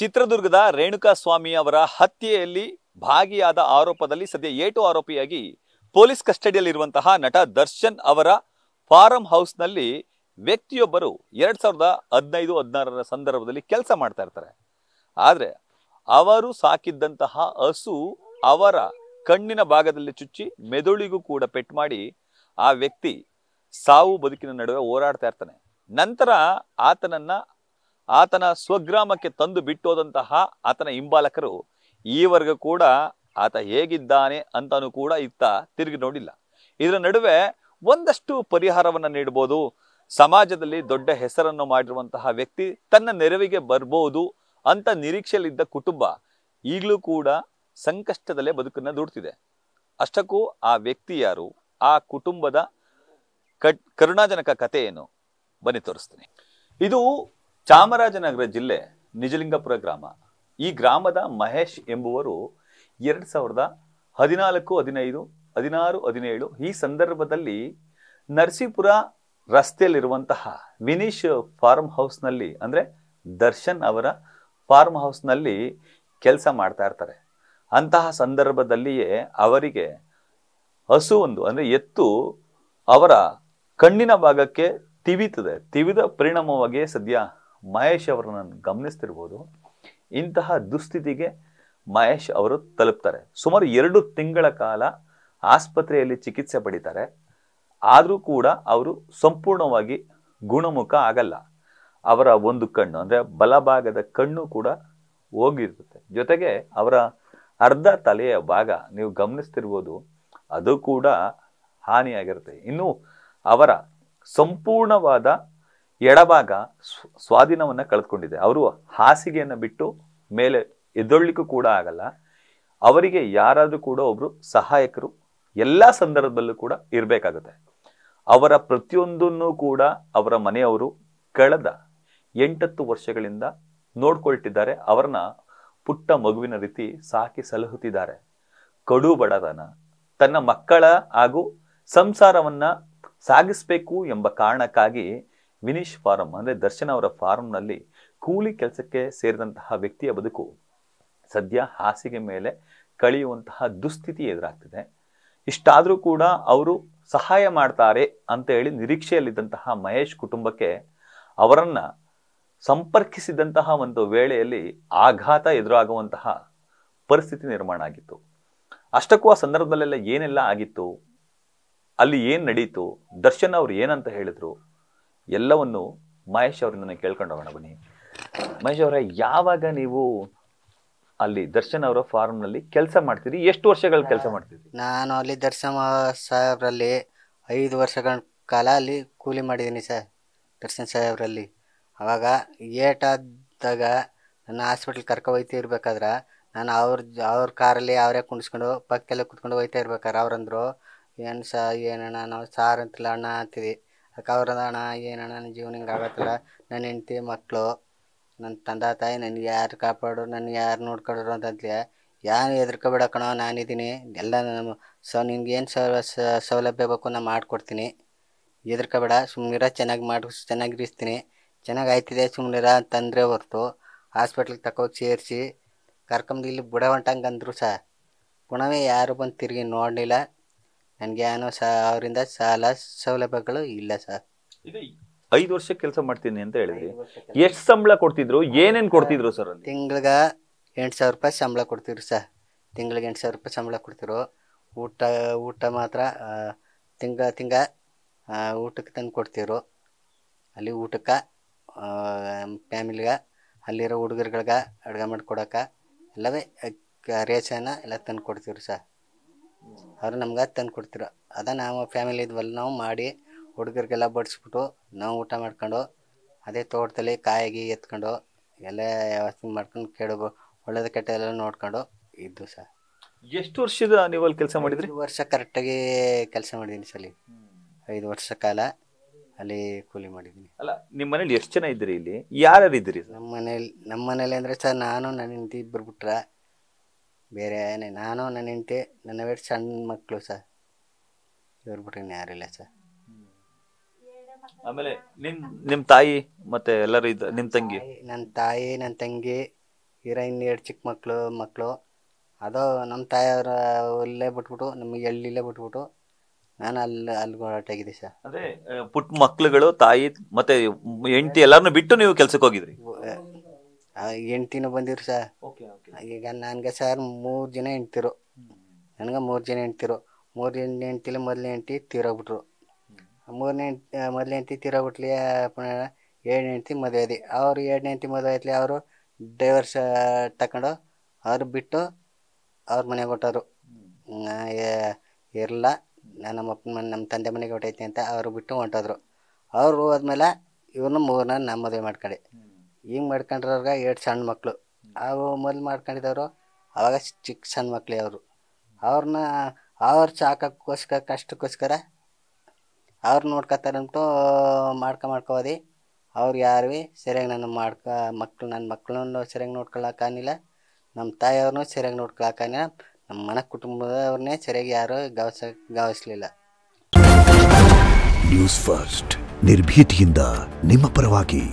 ಚಿತ್ರದುರ್ಗದ ರೇಣುಕಾ ಸ್ವಾಮಿ ಅವರ ಹತ್ಯೆಯಲ್ಲಿ ಭಾಗಿಯಾದ ಆರೋಪದಲ್ಲಿ ಸದ್ಯ ಏಟು ಆರೋಪಿಯಾಗಿ ಪೊಲೀಸ್ ಕಸ್ಟಡಿಯಲ್ಲಿರುವಂತಹ ನಟ ದರ್ಶನ್ ಅವರ ಫಾರಂ ಹೌಸ್ನಲ್ಲಿ ವ್ಯಕ್ತಿಯೊಬ್ಬರು ಎರಡ್ ಸಾವಿರದ ಹದಿನೈದು ಹದಿನಾರರ ಸಂದರ್ಭದಲ್ಲಿ ಕೆಲಸ ಮಾಡ್ತಾ ಇರ್ತಾರೆ ಆದರೆ ಅವರು ಸಾಕಿದ್ದಂತಹ ಹಸು ಅವರ ಕಣ್ಣಿನ ಭಾಗದಲ್ಲಿ ಚುಚ್ಚಿ ಮೆದುಳಿಗೂ ಕೂಡ ಪೆಟ್ಟು ಮಾಡಿ ಆ ವ್ಯಕ್ತಿ ಸಾವು ಬದುಕಿನ ನಡುವೆ ಹೋರಾಡ್ತಾ ಇರ್ತಾನೆ ನಂತರ ಆತನನ್ನ ಆತನ ಸ್ವಗ್ರಾಮಕ್ಕೆ ತಂದು ಬಿಟ್ಟೋದಂತಹ ಆತನ ಹಿಂಬಾಲಕರು ಈವರೆಗೂ ಕೂಡ ಆತ ಹೇಗಿದ್ದಾನೆ ಅಂತನೂ ಕೂಡ ಇತ್ತ ತಿರುಗಿ ನೋಡಿಲ್ಲ ಇದರ ನಡುವೆ ಒಂದಷ್ಟು ಪರಿಹಾರವನ್ನು ನೀಡಬಹುದು ಸಮಾಜದಲ್ಲಿ ದೊಡ್ಡ ಹೆಸರನ್ನು ಮಾಡಿರುವಂತಹ ವ್ಯಕ್ತಿ ತನ್ನ ನೆರವಿಗೆ ಬರ್ಬೋದು ಅಂತ ನಿರೀಕ್ಷೆಯಲ್ಲಿದ್ದ ಕುಟುಂಬ ಈಗಲೂ ಕೂಡ ಸಂಕಷ್ಟದಲ್ಲೇ ಬದುಕನ್ನು ದುಡ್ತಿದೆ ಅಷ್ಟಕ್ಕೂ ಆ ವ್ಯಕ್ತಿ ಯಾರು ಆ ಕುಟುಂಬದ ಕಟ್ ಕರುಣಾಜನಕ ಕಥೆ ಏನು ಬನ್ನಿ ತೋರಿಸ್ತೀನಿ ಇದು ಚಾಮರಾಜನಗರ ಜಿಲ್ಲೆ ನಿಜಲಿಂಗಪುರ ಗ್ರಾಮ ಈ ಗ್ರಾಮದ ಮಹೇಶ್ ಎಂಬುವರು ಎರಡು ಸಾವಿರದ ಹದಿನಾಲ್ಕು ಹದಿನೈದು ಹದಿನಾರು ಹದಿನೇಳು ಈ ಸಂದರ್ಭದಲ್ಲಿ ನರಸೀಪುರ ರಸ್ತೆಯಲ್ಲಿರುವಂತಹ ವಿನೀಶ್ ಫಾರ್ಮ್ ಹೌಸ್ನಲ್ಲಿ ಅಂದರೆ ದರ್ಶನ್ ಅವರ ಫಾರ್ಮ್ ಹೌಸ್ನಲ್ಲಿ ಕೆಲಸ ಮಾಡ್ತಾ ಇರ್ತಾರೆ ಅಂತಹ ಸಂದರ್ಭದಲ್ಲಿಯೇ ಅವರಿಗೆ ಹಸು ಒಂದು ಅಂದರೆ ಎತ್ತು ಅವರ ಕಣ್ಣಿನ ಭಾಗಕ್ಕೆ ತಿವಿತದೆ ತಿವಿದ ಪರಿಣಾಮವಾಗಿಯೇ ಸದ್ಯ ಮಹೇಶ್ ಅವರನ್ನು ಗಮನಿಸ್ತಿರ್ಬೋದು ಇಂತಹ ದುಸ್ಥಿತಿಗೆ ಮಹೇಶ್ ಅವರು ತಲುಪ್ತಾರೆ ಸುಮಾರು ಎರಡು ತಿಂಗಳ ಕಾಲ ಆಸ್ಪತ್ರೆಯಲ್ಲಿ ಚಿಕಿತ್ಸೆ ಪಡಿತಾರೆ ಆದರೂ ಕೂಡ ಅವರು ಸಂಪೂರ್ಣವಾಗಿ ಗುಣಮುಖ ಆಗಲ್ಲ ಅವರ ಒಂದು ಕಣ್ಣು ಅಂದರೆ ಬಲಭಾಗದ ಕಣ್ಣು ಕೂಡ ಹೋಗಿರುತ್ತೆ ಜೊತೆಗೆ ಅವರ ಅರ್ಧ ತಲೆಯ ಭಾಗ ನೀವು ಗಮನಿಸ್ತಿರ್ಬೋದು ಅದು ಕೂಡ ಹಾನಿಯಾಗಿರುತ್ತೆ ಇನ್ನು ಅವರ ಸಂಪೂರ್ಣವಾದ ಎಡಭಾಗ ಸ್ವಾಧೀನವನ್ನು ಕಳೆದುಕೊಂಡಿದೆ ಅವರು ಹಾಸಿಗೆಯನ್ನು ಬಿಟ್ಟು ಮೇಲೆ ಎದ್ದೊಳ್ಳಿಕ್ಕೂ ಕೂಡ ಆಗಲ್ಲ ಅವರಿಗೆ ಯಾರಾದರೂ ಕೂಡ ಒಬ್ಬರು ಸಹಾಯಕರು ಎಲ್ಲ ಸಂದರ್ಭದಲ್ಲೂ ಕೂಡ ಇರಬೇಕಾಗುತ್ತೆ ಅವರ ಪ್ರತಿಯೊಂದನ್ನು ಕೂಡ ಅವರ ಮನೆಯವರು ಕಳೆದ ಎಂಟತ್ತು ವರ್ಷಗಳಿಂದ ನೋಡ್ಕೊಳ್ತಿದ್ದಾರೆ ಅವರನ್ನ ಪುಟ್ಟ ಮಗುವಿನ ರೀತಿ ಸಾಕಿ ಸಲಹುತ್ತಿದ್ದಾರೆ ಕಡು ಬಡತನ ತನ್ನ ಮಕ್ಕಳ ಹಾಗೂ ಸಂಸಾರವನ್ನ ಸಾಗಿಸಬೇಕು ಎಂಬ ಕಾರಣಕ್ಕಾಗಿ ವಿನೀಶ್ ಫಾರಂ ಅಂದರೆ ದರ್ಶನ್ ಅವರ ಫಾರಂನಲ್ಲಿ ಕೂಲಿ ಕೆಲಸಕ್ಕೆ ಸೇರಿದಂತಹ ವ್ಯಕ್ತಿಯ ಬದುಕು ಸದ್ಯ ಹಾಸಿಗೆ ಮೇಲೆ ಕಳೆಯುವಂತಹ ದುಸ್ಥಿತಿ ಎದುರಾಗ್ತಿದೆ ಇಷ್ಟಾದರೂ ಕೂಡ ಅವರು ಸಹಾಯ ಮಾಡ್ತಾರೆ ಅಂತ ಹೇಳಿ ನಿರೀಕ್ಷೆಯಲ್ಲಿದ್ದಂತಹ ಮಹೇಶ್ ಕುಟುಂಬಕ್ಕೆ ಅವರನ್ನು ಸಂಪರ್ಕಿಸಿದಂತಹ ಒಂದು ವೇಳೆಯಲ್ಲಿ ಆಘಾತ ಎದುರಾಗುವಂತಹ ಪರಿಸ್ಥಿತಿ ನಿರ್ಮಾಣ ಆಗಿತ್ತು ಅಷ್ಟಕ್ಕೂ ಆ ಸಂದರ್ಭದಲ್ಲೆಲ್ಲ ಏನೆಲ್ಲ ಆಗಿತ್ತು ಅಲ್ಲಿ ಏನು ನಡೀತು ದರ್ಶನ್ ಅವ್ರು ಏನಂತ ಹೇಳಿದರು ಎಲ್ಲವನ್ನು ಮಹೇಶ್ ಅವ್ರನ್ನ ನಾನು ಕೇಳ್ಕೊಂಡು ಹೋಗೋಣ ಬನ್ನಿ ಮಹೇಶ್ ಅವರೇ ಯಾವಾಗ ನೀವು ಅಲ್ಲಿ ದರ್ಶನ್ ಅವರ ಫಾರ್ಮ್ ನಲ್ಲಿ ಕೆಲಸ ಮಾಡ್ತೀರಿ ಎಷ್ಟು ವರ್ಷಗಳ ಕೆಲಸ ಮಾಡ್ತೀರಿ ನಾನು ಅಲ್ಲಿ ದರ್ಶನ್ ಸಾಹೇಬ್ರಲ್ಲಿ ಐದು ವರ್ಷಗಳ ಕಾಲ ಅಲ್ಲಿ ಕೂಲಿ ಮಾಡಿದ್ದೀನಿ ಸರ್ ದರ್ಶನ್ ಸಾಹೇಬ್ರಲ್ಲಿ ಅವಾಗ ಏಟಾದಾಗ ನನ್ನ ಹಾಸ್ಪಿಟ್ಲ್ ಕರ್ಕೊ ಹೋಯ್ತಾ ಇರ್ಬೇಕಾದ್ರೆ ನಾನು ಅವ್ರ ಅವ್ರ ಕಾರಲ್ಲಿ ಅವರೇ ಕುಂಡಿಸ್ಕೊಂಡು ಪಕ್ಕೆಲ್ಲ ಕುತ್ಕೊಂಡು ಹೋಯ್ತಾ ಇರ್ಬೇಕಾದ್ರೆ ಅವ್ರಂದ್ರು ಏನು ಸ ಏನಣ್ಣ ನಾವು ಸಾರ್ ಅಂತಿಲ್ಲ ಅಣ್ಣ ಅಂತೀವಿ ಅಕ್ಕ ಅವ್ರು ಅಣ್ಣ ಏನಣ್ಣ ನನ್ನ ಜೀವನ ಹಿಂಗೆ ಆಗತ್ತಲ್ಲ ನನ್ನ ಹೆಂಡ್ತಿ ಮಕ್ಕಳು ನನ್ನ ತಂದೆ ತಾಯಿ ನನಗೆ ಯಾರು ಕಾಪಾಡೋರು ನನಗೆ ಯಾರು ಅಂತ ಅಂತಂತ್ಲೆ ಯಾರು ಹೆದ್ರ್ಕೋಬೇಡ ಕಣೋ ನಾನಿದ್ದೀನಿ ಎಲ್ಲ ನಮ್ಮ ಸೊ ನಿನ್ಗೆ ಏನು ಸೌಲಭ್ಯ ಬೇಕು ನಾನು ಮಾಡ್ಕೊಡ್ತೀನಿ ಹೆದ್ರ್ಕೋಬೇಡ ಸುಮ್ಮನಿರ ಚೆನ್ನಾಗಿ ಮಾಡಿ ಚೆನ್ನಾಗಿ ಇರಿಸ್ತೀನಿ ಚೆನ್ನಾಗಿ ಆಯ್ತಿದೆ ಸುಮ್ಮನಿರ ಅಂತಂದರೆ ಹೊರ್ತು ಹಾಸ್ಪಿಟ್ಲಿಗೆ ತಕೋಗಿ ಸೇರಿಸಿ ಕರ್ಕೊಂಡು ಇಲ್ಲಿ ಬುಡ ಹೊಂಟಂಗೆ ಅಂದರು ಸಹ ಗುಣವೇ ಯಾರು ಬಂದು ತಿರುಗಿ ನೋಡಲಿಲ್ಲ ನನಗೆ ಏನೋ ಅವರಿಂದ ಸಾಲ ಸೌಲಭ್ಯಗಳು ಇಲ್ಲ ಸರ್ ಐದು ವರ್ಷ ಕೆಲಸ ಮಾಡ್ತೀನಿ ಅಂತ ಹೇಳಿದ್ರಿ ಎಷ್ಟು ಸಂಬಳ ಕೊಡ್ತಿದ್ರು ಏನೇನ್ ಕೊಡ್ತಿದ್ರು ಸರ್ ತಿಂಗಳಿಗ ತಿಂಗ್ಳಿಗೆ ಎಂಟು ಸಾವಿರ ರೂಪಾಯಿ ಸಂಬಳ ರೀ ಸರ್ ತಿಂಗ್ಳಿಗೆ ಎಂಟು ಸಾವಿರ ರೂಪಾಯಿ ಸಂಬಳ ಕೊಡ್ತಿರು ಊಟ ಊಟ ಮಾತ್ರ ತಿಂಗ ತಿಂಗ ಊಟಕ್ಕೆ ತಂದು ಕೊಡ್ತಿರು ಅಲ್ಲಿ ಊಟಕ್ಕೆ ಫ್ಯಾಮಿಲಿಗ ಅಲ್ಲಿರೋ ಹುಡುಗರುಗಳ್ಗೆ ಅಡುಗೆ ಮಾಡಿ ಕೊಡೋಕೆ ಎಲ್ಲವೇ ರೇಷನ ಎಲ್ಲ ತಂದು ಕೊಡ್ತಿರು ಸರ್ ಅವ್ರು ನಮ್ಗೆ ತಂದು ಕೊಡ್ತೀರ ಅದ ನಾವು ಫ್ಯಾಮಿಲಿ ಇದ್ವಲ್ಲ ನಾವು ಮಾಡಿ ಹುಡುಗರಿಗೆಲ್ಲ ಬಡಿಸ್ಬಿಟ್ಟು ನಾವು ಊಟ ಮಾಡ್ಕೊಂಡು ಅದೇ ತೋಟದಲ್ಲಿ ಕಾಯಿ ಎತ್ಕೊಂಡು ಎಲ್ಲ ವ್ಯವಸ್ಥೆ ಮಾಡ್ಕೊಂಡು ಕೆಡಬು ಒಳ್ಳೇದು ಕೆಟ್ಟ ಎಲ್ಲ ನೋಡ್ಕೊಂಡು ಇದ್ದು ಸರ್ ಎಷ್ಟು ವರ್ಷದ ನೀವು ಅಲ್ಲಿ ಕೆಲಸ ಮಾಡಿದ್ರಿ ವರ್ಷ ಕರೆಕ್ಟಾಗಿ ಕೆಲಸ ಮಾಡಿದ್ದೀನಿ ಸಲ ಐದು ವರ್ಷ ಕಾಲ ಅಲ್ಲಿ ಕೂಲಿ ಮಾಡಿದ್ದೀನಿ ಅಲ್ಲ ನಿಮ್ಮ ಮನೇಲಿ ಎಷ್ಟು ಜನ ಇದ್ದೀರಿ ಇಲ್ಲಿ ಯಾರ್ಯಾರು ಇದ್ದೀರಿ ನಮ್ಮ ಮನೇಲಿ ನಮ್ಮ ಮನೇಲಿ ಅಂದರೆ ಸರ್ ನಾನು ನನ್ನ ಹೆಂಡತಿ ಇಬ್ಬರು ಬಿಟ್ರೆ ಬೇರೆ ಏನೇ ನಾನು ನನ್ನ ಹೆಂಡತಿ ನನ್ನ ಬೇರೆ ಸಣ್ಣ ಮಕ್ಕಳು ಸರ್ ಇವ್ರು ಬಿಟ್ಟು ಇನ್ನು ಯಾರಿಲ್ಲ ಸರ್ ಆಮೇಲೆ ನಿಮ್ಮ ನಿಮ್ ತಾಯಿ ಮತ್ತೆ ಎಲ್ಲರೂ ಇದ್ದ ನಿಮ್ ತಂಗಿ ನನ್ನ ತಾಯಿ ನನ್ನ ತಂಗಿ ಇರೋ ಇನ್ನು ಎರಡು ಚಿಕ್ಕ ಮಕ್ಕಳು ಮಕ್ಕಳು ಅದು ನಮ್ಮ ತಾಯಿಯವರಲ್ಲೇ ಅಲ್ಲೇ ಬಿಟ್ಬಿಟ್ಟು ನಮಗೆ ಎಳ್ಳಿಲ್ಲೇ ಬಿಟ್ಬಿಟ್ಟು ನಾನು ಅಲ್ಲಿ ಅಲ್ಲಿ ಹೊರಟಾಗಿದ್ದೆ ಸರ್ ಅಂದ್ರೆ ಪುಟ್ಟ ಮಕ್ಕಳುಗಳು ತಾಯಿ ಮತ್ತೆ ಹೆಂಡತಿ ಎಲ್ಲರನ್ನೂ ಬಿಟ್ಟು ನೀವು ಕೆಲ್ಸಕ್ಕೆ ಹೋಗಿದ್ರಿ ಎಂಟಿನ ಬಂದಿರು ಸರ್ ಈಗ ನನಗೆ ಸರ್ ಮೂರು ಜನ ಹೆಂಡ್ತಿರು ನನಗೆ ಮೂರು ಜನ ಎಂಟಿರು ಮೂರು ಜನ ಹೆಂಡ್ತಿಲಿ ಮೊದಲನೇ ಎಂಟಿ ತೀರೋಗ್ಬಿಟ್ರು ಮೂರನೇ ಹೆಂಡ್ತಿ ಮೊದ್ಲು ಹೆಂಡ್ತಿ ತೀರೋಗ್ಬಿಟ್ಲಿ ಎರಡನೇ ಹೆಂಡ್ತಿ ಮದುವೆ ಆದಿ ಅವ್ರು ಎರಡು ಹೆಂಡ್ತಿ ಮದುವೆ ಆಯ್ತಲಿ ಅವರು ಡೈವರ್ಸ್ ತಕೊಂಡು ಅವ್ರು ಬಿಟ್ಟು ಅವ್ರ ಮನೆಗೆ ಹೊಟ್ಟರು ಇರಲ್ಲ ನಮ್ಮ ಅಪ್ಪನ ನಮ್ಮ ತಂದೆ ಮನೆಗೆ ಹೊಟ್ಟೈತಿ ಅಂತ ಅವ್ರು ಬಿಟ್ಟು ಹೊಂಟೋದ್ರು ಅವರು ಹೋದ್ಮೇಲೆ ಇವ್ರನ್ನ ಮೂರನ್ನ ನಮ್ಮ ಮದುವೆ ಮಾಡ್ಕೊಂಡೆ ಹಿಂಗೆ ಮಾಡ್ಕೊಂಡ್ರವ್ರಿಗೆ ಎರಡು ಸಣ್ಣ ಮಕ್ಕಳು ಅವು ಮೊದಲು ಮಾಡ್ಕೊಂಡಿದ್ದವರು ಅವಾಗ ಚಿಕ್ಕ ಸಣ್ಣ ಮಕ್ಕಳೇ ಅವರು ಅವ್ರನ್ನ ಅವ್ರು ಸಾಕೋಕ್ಕೋಸ್ಕರ ಕಷ್ಟಕ್ಕೋಸ್ಕರ ಅವ್ರು ನೋಡ್ಕೊತಾರಂತೂ ಮಾಡ್ಕೊ ಮಾಡ್ಕೋದಿ ಅವ್ರು ಯಾರು ಭೀ ಸರಿಯಾಗಿ ನನ್ನ ಮಾಡ್ಕೊ ಮಕ್ಕಳು ನನ್ನ ಮಕ್ಕಳನ್ನು ಸರಿಯಾಗಿ ನೋಡ್ಕೊಳ್ಳೋಕ್ಕಾಗಿಲ್ಲ ನಮ್ಮ ತಾಯಿಯವ್ರನ್ನೂ ಸರಿಯಾಗಿ ನೋಡ್ಕೊಳ್ಳೋಕ್ಕಾಗಿಲ್ಲ ನಮ್ಮ ಮನೆ ಕುಟುಂಬದವ್ರನ್ನೇ ಸರಿಯಾಗಿ ಯಾರು ಗವಸ ಗವಸಲಿಲ್ಲ ನ್ಯೂಸ್ ಫಸ್ಟ್ ನಿರ್ಭೀತಿಯಿಂದ ನಿಮ್ಮ ಪರವಾಗಿ